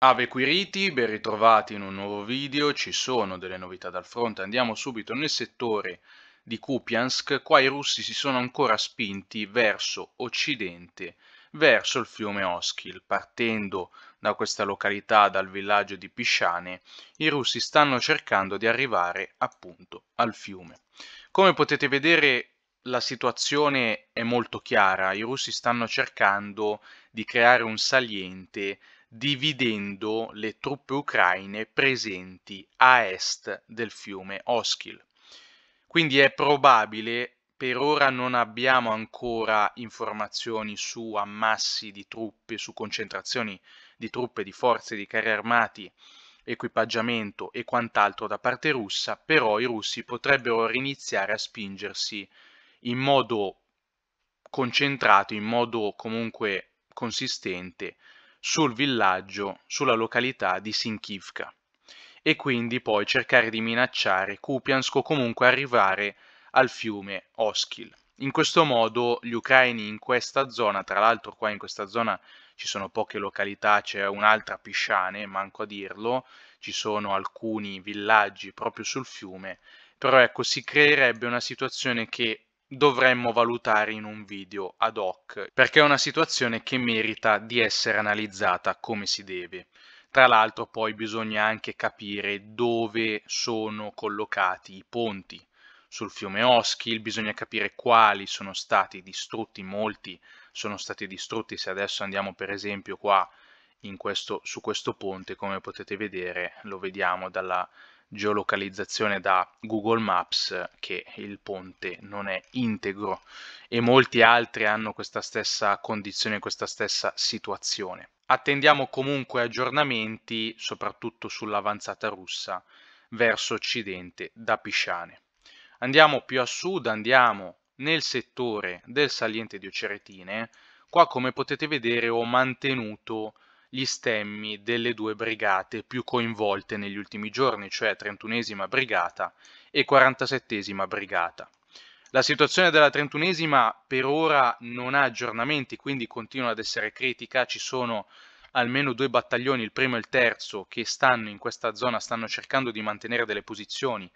Ave Quiriti, ben ritrovati in un nuovo video, ci sono delle novità dal fronte, andiamo subito nel settore di Kupiansk, qua i russi si sono ancora spinti verso occidente, verso il fiume Oskil, partendo da questa località, dal villaggio di Pisciane, i russi stanno cercando di arrivare appunto al fiume. Come potete vedere la situazione è molto chiara, i russi stanno cercando di creare un saliente dividendo le truppe ucraine presenti a est del fiume Oskil. Quindi è probabile, per ora non abbiamo ancora informazioni su ammassi di truppe, su concentrazioni di truppe, di forze, di carri armati, equipaggiamento e quant'altro da parte russa, però i russi potrebbero riniziare a spingersi in modo concentrato, in modo comunque consistente sul villaggio, sulla località di Sinkivka e quindi poi cercare di minacciare Kupiansk o comunque arrivare al fiume Oskil. In questo modo gli ucraini in questa zona, tra l'altro qua in questa zona ci sono poche località, c'è un'altra Pisciane, manco a dirlo, ci sono alcuni villaggi proprio sul fiume, però ecco si creerebbe una situazione che dovremmo valutare in un video ad hoc, perché è una situazione che merita di essere analizzata come si deve. Tra l'altro poi bisogna anche capire dove sono collocati i ponti sul fiume Oskil, bisogna capire quali sono stati distrutti, molti sono stati distrutti, se adesso andiamo per esempio qua questo, su questo ponte, come potete vedere, lo vediamo dalla geolocalizzazione da Google Maps che il ponte non è integro e molti altri hanno questa stessa condizione, questa stessa situazione. Attendiamo comunque aggiornamenti soprattutto sull'avanzata russa verso occidente da Pisciane. Andiamo più a sud, andiamo nel settore del saliente di Oceretine, qua come potete vedere ho mantenuto gli stemmi delle due brigate più coinvolte negli ultimi giorni, cioè 31esima brigata e 47esima brigata. La situazione della 31esima per ora non ha aggiornamenti, quindi continua ad essere critica, ci sono almeno due battaglioni, il primo e il terzo, che stanno in questa zona, stanno cercando di mantenere delle posizioni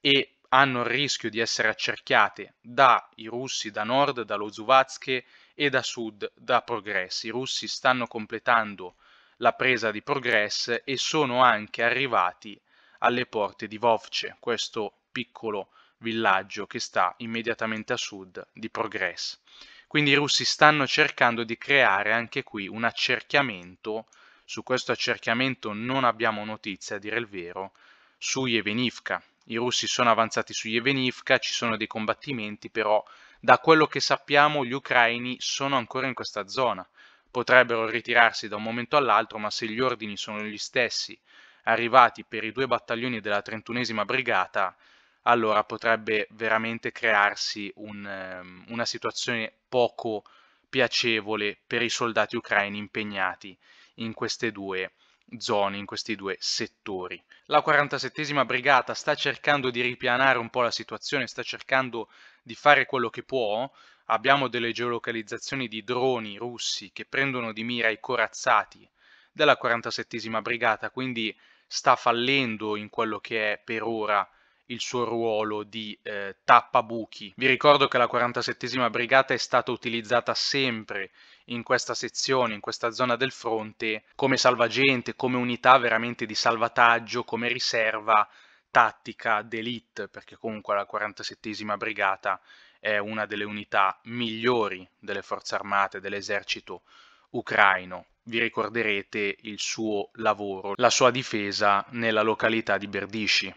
e hanno il rischio di essere accerchiate dai russi da nord, dallo Zuvatske e da sud da Progress. I russi stanno completando la presa di Progress e sono anche arrivati alle porte di Vovce, questo piccolo villaggio che sta immediatamente a sud di Progress. Quindi i russi stanno cercando di creare anche qui un accerchiamento, su questo accerchiamento non abbiamo notizia a dire il vero, su Yevenivka. I russi sono avanzati su Yevenivka, ci sono dei combattimenti, però da quello che sappiamo gli ucraini sono ancora in questa zona, potrebbero ritirarsi da un momento all'altro, ma se gli ordini sono gli stessi arrivati per i due battaglioni della 31esima brigata, allora potrebbe veramente crearsi un, ehm, una situazione poco piacevole per i soldati ucraini impegnati in queste due zone, in questi due settori. La 47esima Brigata sta cercando di ripianare un po' la situazione, sta cercando di fare quello che può. Abbiamo delle geolocalizzazioni di droni russi che prendono di mira i corazzati della 47esima Brigata, quindi sta fallendo in quello che è per ora il suo ruolo di eh, tappabuchi. Vi ricordo che la 47esima Brigata è stata utilizzata sempre in questa sezione, in questa zona del fronte, come salvagente, come unità veramente di salvataggio, come riserva tattica d'elite, perché comunque la 47esima brigata è una delle unità migliori delle forze armate dell'esercito ucraino. Vi ricorderete il suo lavoro, la sua difesa nella località di Berdisci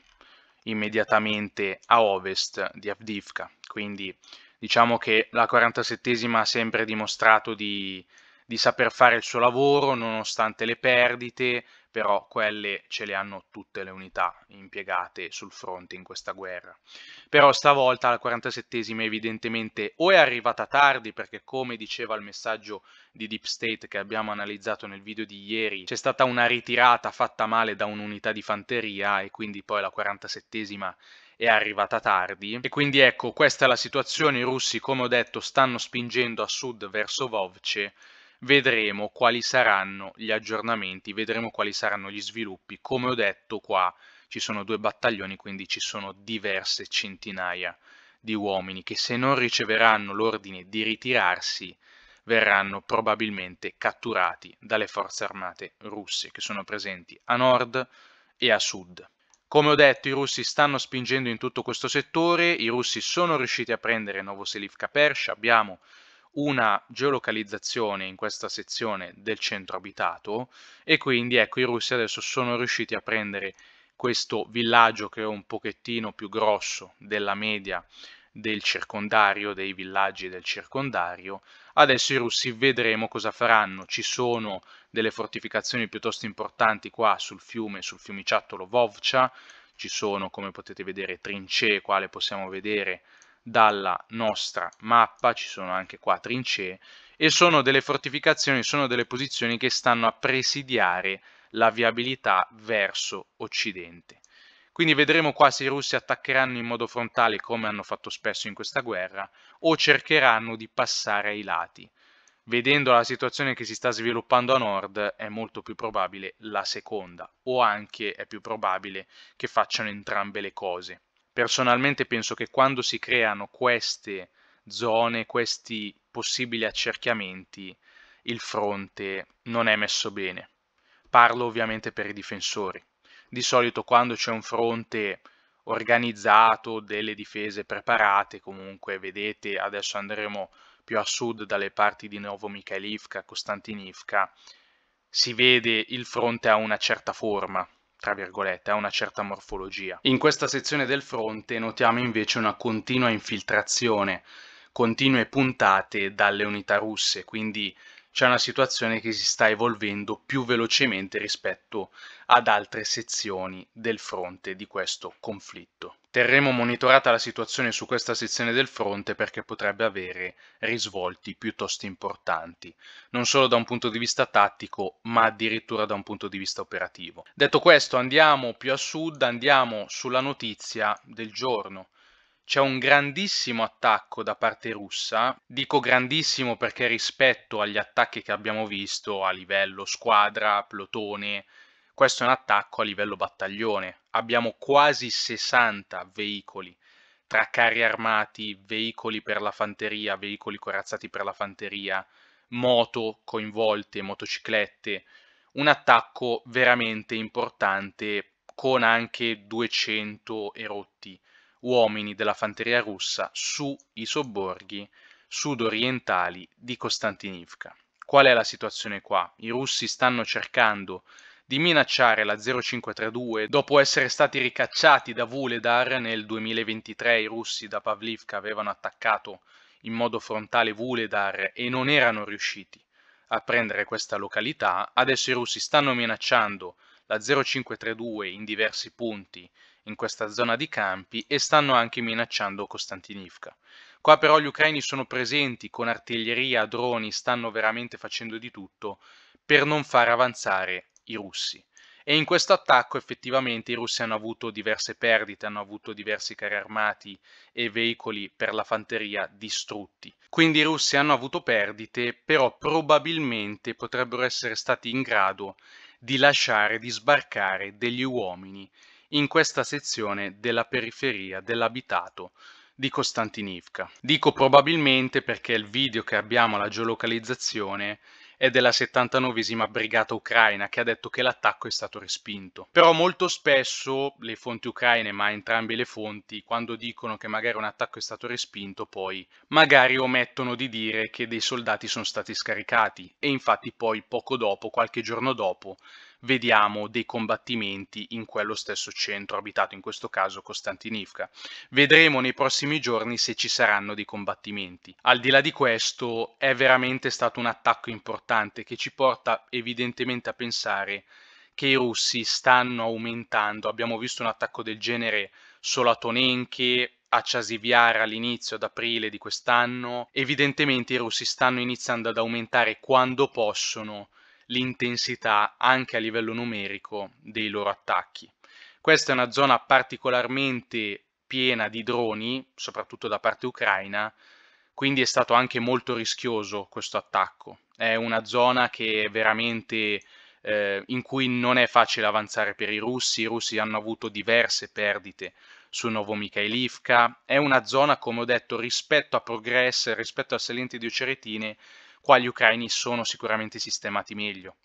immediatamente a ovest di Avdivka, quindi diciamo che la 47esima ha sempre dimostrato di di saper fare il suo lavoro nonostante le perdite, però quelle ce le hanno tutte le unità impiegate sul fronte in questa guerra. Però stavolta la 47esima evidentemente o è arrivata tardi perché come diceva il messaggio di Deep State che abbiamo analizzato nel video di ieri, c'è stata una ritirata fatta male da un'unità di fanteria e quindi poi la 47esima è arrivata tardi e quindi ecco questa è la situazione i russi come ho detto stanno spingendo a sud verso Vovce vedremo quali saranno gli aggiornamenti, vedremo quali saranno gli sviluppi. Come ho detto qua ci sono due battaglioni, quindi ci sono diverse centinaia di uomini che se non riceveranno l'ordine di ritirarsi verranno probabilmente catturati dalle forze armate russe che sono presenti a nord e a sud. Come ho detto, i russi stanno spingendo in tutto questo settore, i russi sono riusciti a prendere Novoselivka Persia, abbiamo una geolocalizzazione in questa sezione del centro abitato e quindi ecco i russi adesso sono riusciti a prendere questo villaggio che è un pochettino più grosso della media del circondario, dei villaggi del circondario. Adesso i russi vedremo cosa faranno. Ci sono delle fortificazioni piuttosto importanti qua sul fiume, sul fiumiciattolo Vovcia, ci sono come potete vedere trincee, quale possiamo vedere dalla nostra mappa, ci sono anche qua trincee, e sono delle fortificazioni, sono delle posizioni che stanno a presidiare la viabilità verso occidente. Quindi vedremo qua se i russi attaccheranno in modo frontale come hanno fatto spesso in questa guerra o cercheranno di passare ai lati. Vedendo la situazione che si sta sviluppando a nord è molto più probabile la seconda o anche è più probabile che facciano entrambe le cose. Personalmente penso che quando si creano queste zone, questi possibili accerchiamenti, il fronte non è messo bene. Parlo ovviamente per i difensori. Di solito quando c'è un fronte organizzato, delle difese preparate, comunque vedete, adesso andremo più a sud dalle parti di Novo Mikhailivka, Costantinivka, si vede il fronte a una certa forma, tra virgolette, ha una certa morfologia. In questa sezione del fronte notiamo invece una continua infiltrazione, continue puntate dalle unità russe, quindi c'è una situazione che si sta evolvendo più velocemente rispetto ad altre sezioni del fronte di questo conflitto. Terremo monitorata la situazione su questa sezione del fronte perché potrebbe avere risvolti piuttosto importanti, non solo da un punto di vista tattico, ma addirittura da un punto di vista operativo. Detto questo, andiamo più a sud, andiamo sulla notizia del giorno c'è un grandissimo attacco da parte russa, dico grandissimo perché rispetto agli attacchi che abbiamo visto a livello squadra, plotone, questo è un attacco a livello battaglione. Abbiamo quasi 60 veicoli, tra carri armati, veicoli per la fanteria, veicoli corazzati per la fanteria, moto coinvolte, motociclette. Un attacco veramente importante con anche 200 erotti uomini della fanteria russa sui sobborghi sudorientali di Costantinivka. Qual è la situazione qua? I russi stanno cercando di minacciare la 0532 dopo essere stati ricacciati da Vuledar nel 2023 i russi da Pavlivka avevano attaccato in modo frontale Vuledar e non erano riusciti a prendere questa località adesso i russi stanno minacciando la 0532 in diversi punti in questa zona di campi e stanno anche minacciando Costantinivka. Qua però gli ucraini sono presenti con artiglieria, droni, stanno veramente facendo di tutto per non far avanzare i russi. E in questo attacco effettivamente i russi hanno avuto diverse perdite, hanno avuto diversi carri armati e veicoli per la fanteria distrutti. Quindi i russi hanno avuto perdite, però probabilmente potrebbero essere stati in grado di lasciare, di sbarcare degli uomini in questa sezione della periferia dell'abitato di Costantinivka. Dico probabilmente perché il video che abbiamo la geolocalizzazione è della 79esima brigata ucraina che ha detto che l'attacco è stato respinto. Però molto spesso le fonti ucraine, ma entrambe le fonti, quando dicono che magari un attacco è stato respinto, poi magari omettono di dire che dei soldati sono stati scaricati e infatti poi poco dopo, qualche giorno dopo, vediamo dei combattimenti in quello stesso centro abitato, in questo caso Costantinivka. Vedremo nei prossimi giorni se ci saranno dei combattimenti. Al di là di questo è veramente stato un attacco importante che ci porta evidentemente a pensare che i russi stanno aumentando. Abbiamo visto un attacco del genere solo a Tonenche, a Chasiviara all'inizio ad aprile di quest'anno. Evidentemente i russi stanno iniziando ad aumentare quando possono l'intensità anche a livello numerico dei loro attacchi. Questa è una zona particolarmente piena di droni, soprattutto da parte ucraina, quindi è stato anche molto rischioso questo attacco. È una zona che veramente eh, in cui non è facile avanzare per i russi, i russi hanno avuto diverse perdite su Novo Mikhailivka, è una zona come ho detto rispetto a Progress, rispetto a Salente di Oceretine Qua gli ucraini sono sicuramente sistemati meglio,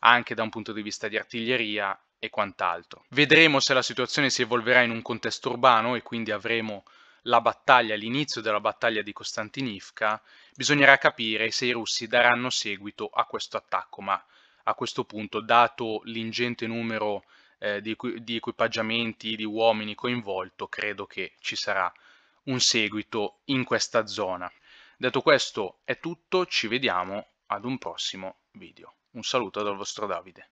anche da un punto di vista di artiglieria e quant'altro. Vedremo se la situazione si evolverà in un contesto urbano e quindi avremo la battaglia, l'inizio della battaglia di Costantinivka, bisognerà capire se i russi daranno seguito a questo attacco, ma a questo punto, dato l'ingente numero eh, di, di equipaggiamenti, di uomini coinvolto, credo che ci sarà un seguito in questa zona. Detto questo è tutto, ci vediamo ad un prossimo video. Un saluto dal vostro Davide.